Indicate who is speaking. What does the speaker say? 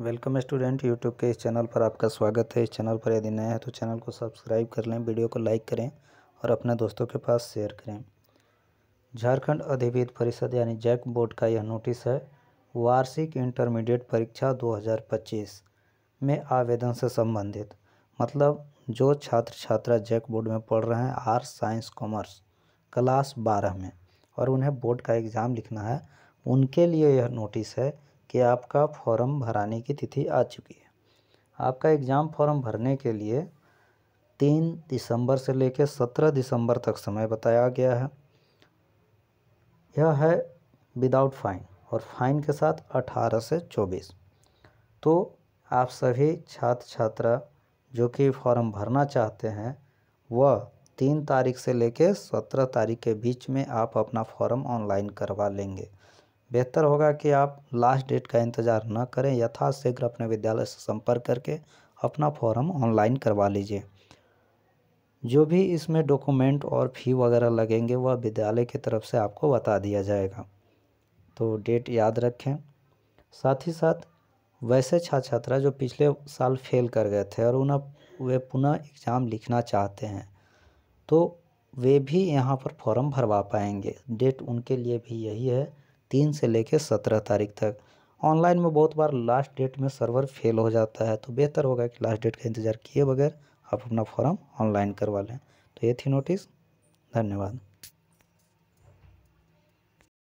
Speaker 1: welcome student YouTube के इस channel पर आपका स्वागत है इस चैनल पर यदि नया है तो चैनल को सब्सक्राइब कर लें वीडियो को लाइक करें और अपने दोस्तों के पास शेयर करें झारखंड अधिविद परिषद यानी जैक बोर्ड का यह नोटिस है वार्षिक इंटरमीडिएट परीक्षा 2025 में आवेदन से संबंधित मतलब जो छात्र छात्रा जैक बोर्ड में पढ़ रहे हैं आर्ट्स साइंस कॉमर्स क्लास बारह में और उन्हें बोर्ड का एग्ज़ाम लिखना है उनके लिए यह नोटिस है कि आपका फॉर्म भराने की तिथि आ चुकी है आपका एग्ज़ाम फॉर्म भरने के लिए तीन दिसंबर से लेकर सत्रह दिसंबर तक समय बताया गया है यह है विदाउट फाइन और फाइन के साथ अठारह से चौबीस तो आप सभी छात्र छात्रा जो कि फॉर्म भरना चाहते हैं वह तीन तारीख से लेकर सत्रह तारीख के बीच में आप अपना फॉर्म ऑनलाइन करवा लेंगे बेहतर होगा कि आप लास्ट डेट का इंतज़ार न करें यथाशीघ्र अपने विद्यालय से संपर्क करके अपना फॉर्म ऑनलाइन करवा लीजिए जो भी इसमें डॉक्यूमेंट और फी वगैरह लगेंगे वह विद्यालय की तरफ से आपको बता दिया जाएगा तो डेट याद रखें साथ ही साथ वैसे छात्र छात्रा जो पिछले साल फेल कर गए थे और उन्हें वे पुनः एग्ज़ाम लिखना चाहते हैं तो वे भी यहाँ पर फॉर्म भरवा पाएंगे डेट उनके लिए भी यही है तीन से लेकर सत्रह तारीख तक ऑनलाइन में बहुत बार लास्ट डेट में सर्वर फेल हो जाता है तो बेहतर होगा कि लास्ट डेट का इंतज़ार किए बगैर आप अपना फॉर्म ऑनलाइन करवा लें तो ये थी नोटिस धन्यवाद